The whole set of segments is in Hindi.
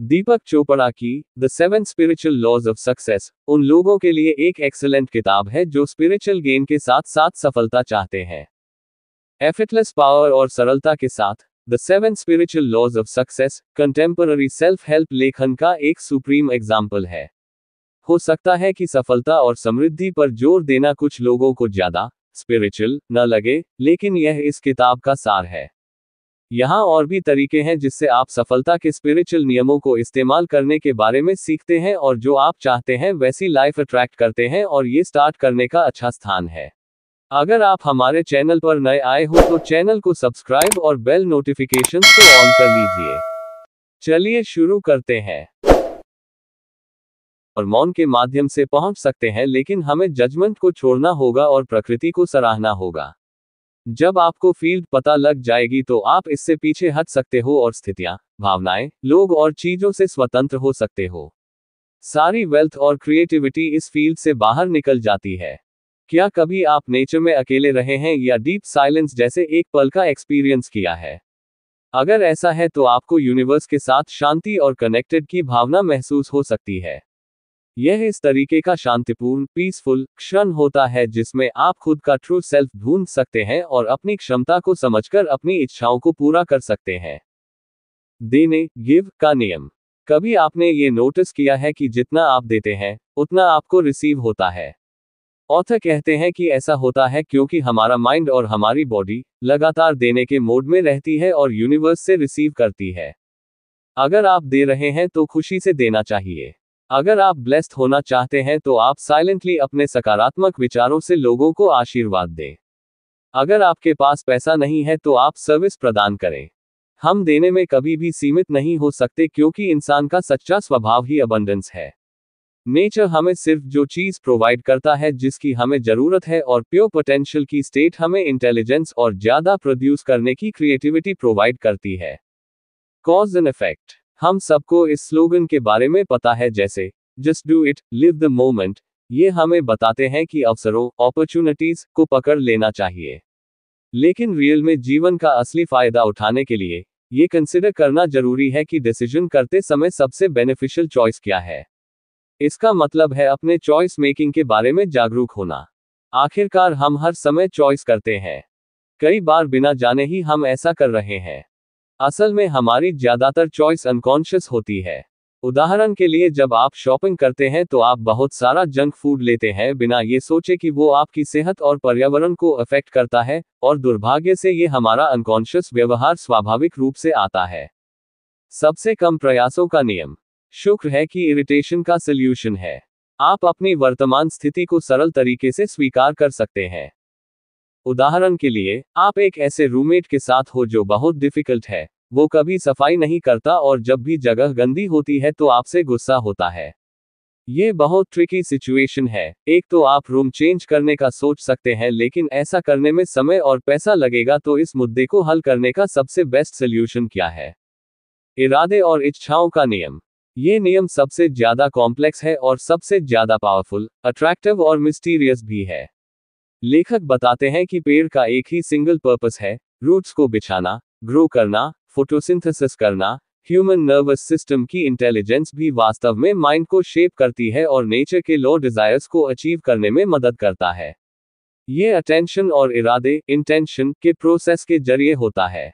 दीपक चोपड़ा की the seven spiritual laws of success उन लोगों के लिए एक एक्सलेंट किताब है जो स्पिरिचुअल गेन के साथ साथ सफलता चाहते हैं एफिटलेस पावर और सरलता के साथ the seven spiritual laws of success contemporary self help लेखन का एक सुप्रीम एग्जाम्पल है हो सकता है कि सफलता और समृद्धि पर जोर देना कुछ लोगों को ज्यादा स्पिरिचुअल न लगे लेकिन यह इस किताब का सार है यहाँ और भी तरीके हैं जिससे आप सफलता के स्पिरिचुअल नियमों को इस्तेमाल करने के बारे में सीखते हैं और जो आप चाहते हैं वैसी लाइफ अट्रैक्ट करते हैं और ये स्टार्ट करने का अच्छा स्थान है अगर आप हमारे चैनल पर नए आए हो तो चैनल को सब्सक्राइब और बेल नोटिफिकेशन को ऑन कर लीजिए चलिए शुरू करते हैं और मौन के माध्यम से पहुंच सकते हैं लेकिन हमें जजमेंट को छोड़ना होगा और प्रकृति को सराहना होगा जब आपको फील्ड पता लग जाएगी तो आप इससे पीछे हट सकते हो और स्थितियां भावनाएं लोग और चीजों से स्वतंत्र हो सकते हो सारी वेल्थ और क्रिएटिविटी इस फील्ड से बाहर निकल जाती है क्या कभी आप नेचर में अकेले रहे हैं या डीप साइलेंस जैसे एक पल का एक्सपीरियंस किया है अगर ऐसा है तो आपको यूनिवर्स के साथ शांति और कनेक्टेड की भावना महसूस हो सकती है यह इस तरीके का शांतिपूर्ण पीसफुल क्षण होता है जिसमें आप खुद का ट्रू सेल्फ ढूंढ सकते हैं और अपनी क्षमता को समझकर अपनी इच्छाओं को पूरा कर सकते हैं देने गिव का नियम कभी आपने ये नोटिस किया है कि जितना आप देते हैं उतना आपको रिसीव होता है ऑथर कहते हैं कि ऐसा होता है क्योंकि हमारा माइंड और हमारी बॉडी लगातार देने के मोड में रहती है और यूनिवर्स से रिसीव करती है अगर आप दे रहे हैं तो खुशी से देना चाहिए अगर आप ब्लेस्ड होना चाहते हैं तो आप साइलेंटली अपने सकारात्मक विचारों से लोगों को आशीर्वाद दें अगर आपके पास पैसा नहीं है तो आप सर्विस प्रदान करें हम देने में कभी भी सीमित नहीं हो सकते क्योंकि इंसान का सच्चा स्वभाव ही अबंडेंस है नेचर हमें सिर्फ जो चीज प्रोवाइड करता है जिसकी हमें जरूरत है और प्योर पोटेंशियल की स्टेट हमें इंटेलिजेंस और ज्यादा प्रोड्यूस करने की क्रिएटिविटी प्रोवाइड करती है कॉज एंड इफेक्ट हम सबको इस स्लोगन के बारे में पता है जैसे just do it live the moment ये हमें बताते हैं कि अवसरों अपॉर्चुनिटीज को पकड़ लेना चाहिए लेकिन रियल में जीवन का असली फायदा उठाने के लिए ये कंसिडर करना जरूरी है कि डिसीजन करते समय सबसे बेनिफिशियल चॉइस क्या है इसका मतलब है अपने चॉइस मेकिंग के बारे में जागरूक होना आखिरकार हम हर समय चॉइस करते हैं कई बार बिना जाने ही हम ऐसा कर रहे हैं असल में हमारी ज्यादातर चॉइस अनकॉन्शियस होती है उदाहरण के लिए जब आप शॉपिंग करते हैं तो आप बहुत सारा जंक फूड लेते हैं बिना ये सोचे कि वो आपकी सेहत और पर्यावरण को अफेक्ट करता है और दुर्भाग्य से ये हमारा अनकॉन्शियस व्यवहार स्वाभाविक रूप से आता है सबसे कम प्रयासों का नियम शुक्र है कि इरिटेशन का सोल्यूशन है आप अपनी वर्तमान स्थिति को सरल तरीके से स्वीकार कर सकते हैं उदाहरण के लिए आप एक ऐसे रूममेट के साथ हो जो बहुत डिफिकल्ट है वो कभी सफाई नहीं करता और जब भी जगह गंदी होती है तो आपसे गुस्सा होता है ये बहुत ट्रिकी सिचुएशन है एक तो आप रूम चेंज करने का सोच सकते हैं लेकिन ऐसा करने में समय और पैसा लगेगा तो इस मुद्दे को हल करने का सबसे बेस्ट सोल्यूशन क्या है इरादे और इच्छाओं का नियम ये नियम सबसे ज्यादा कॉम्प्लेक्स है और सबसे ज्यादा पावरफुल अट्रैक्टिव और मिस्टीरियस भी है लेखक बताते हैं कि पेड़ का एक ही सिंगल पर्पस है रूट्स को बिछाना ग्रो करना फोटोसिंथेसिस करना ह्यूमन नर्वस सिस्टम की इंटेलिजेंस भी वास्तव में माइंड को शेप करती है और नेचर के लो डिजायर्स को अचीव करने में मदद करता है ये अटेंशन और इरादे इंटेंशन के प्रोसेस के जरिए होता है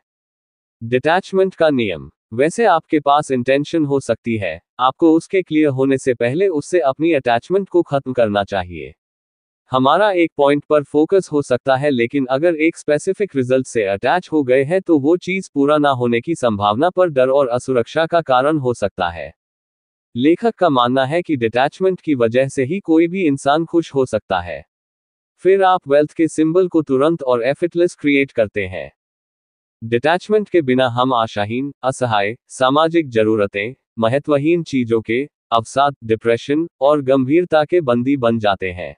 डिटैचमेंट का नियम वैसे आपके पास इंटेंशन हो सकती है आपको उसके क्लियर होने से पहले उससे अपनी अटैचमेंट को खत्म करना चाहिए हमारा एक पॉइंट पर फोकस हो सकता है लेकिन अगर एक स्पेसिफिक रिजल्ट से अटैच हो गए हैं तो वो चीज पूरा ना होने की संभावना पर डर और असुरक्षा का कारण हो सकता है लेखक का मानना है कि डिटैचमेंट की वजह से ही कोई भी इंसान खुश हो सकता है फिर आप वेल्थ के सिंबल को तुरंत और एफिटलेस क्रिएट करते हैं डिटैचमेंट के बिना हम आशाहीन असहाय सामाजिक जरूरतें महत्वहीन चीजों के अवसाद डिप्रेशन और गंभीरता के बंदी बन जाते हैं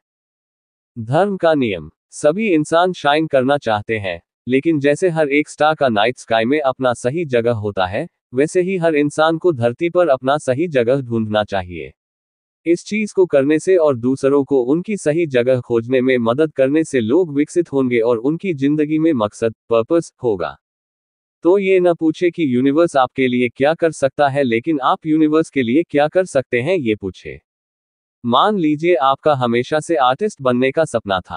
धर्म का नियम सभी इंसान शाइन करना चाहते हैं लेकिन जैसे हर एक स्टार का नाइट स्काई में अपना सही जगह होता है वैसे ही हर इंसान को धरती पर अपना सही जगह ढूंढना चाहिए इस चीज को करने से और दूसरों को उनकी सही जगह खोजने में मदद करने से लोग विकसित होंगे और उनकी जिंदगी में मकसद पर्पस होगा तो ये न पूछे कि यूनिवर्स आपके लिए क्या कर सकता है लेकिन आप यूनिवर्स के लिए क्या कर सकते हैं ये पूछे मान लीजिए आपका हमेशा से आर्टिस्ट बनने का सपना था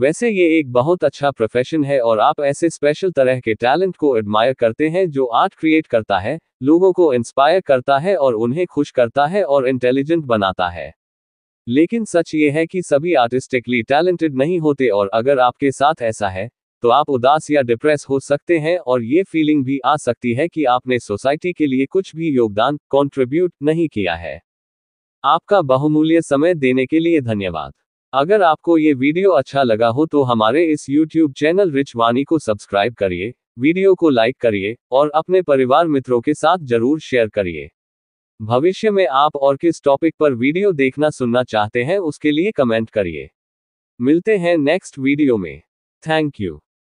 वैसे ये एक बहुत अच्छा प्रोफेशन है और आप ऐसे स्पेशल तरह के टैलेंट को एडमायर करते हैं जो आर्ट क्रिएट करता है लोगों को इंस्पायर करता है और उन्हें खुश करता है और इंटेलिजेंट बनाता है लेकिन सच ये है कि सभी आर्टिस्टिकली टैलेंटेड नहीं होते और अगर आपके साथ ऐसा है तो आप उदास या डिप्रेस हो सकते हैं और ये फीलिंग भी आ सकती है कि आपने सोसाइटी के लिए कुछ भी योगदान कॉन्ट्रीब्यूट नहीं किया है आपका बहुमूल्य समय देने के लिए धन्यवाद अगर आपको ये वीडियो अच्छा लगा हो तो हमारे इस YouTube चैनल रिच वानी को सब्सक्राइब करिए वीडियो को लाइक करिए और अपने परिवार मित्रों के साथ जरूर शेयर करिए भविष्य में आप और किस टॉपिक पर वीडियो देखना सुनना चाहते हैं उसके लिए कमेंट करिए मिलते हैं नेक्स्ट वीडियो में थैंक यू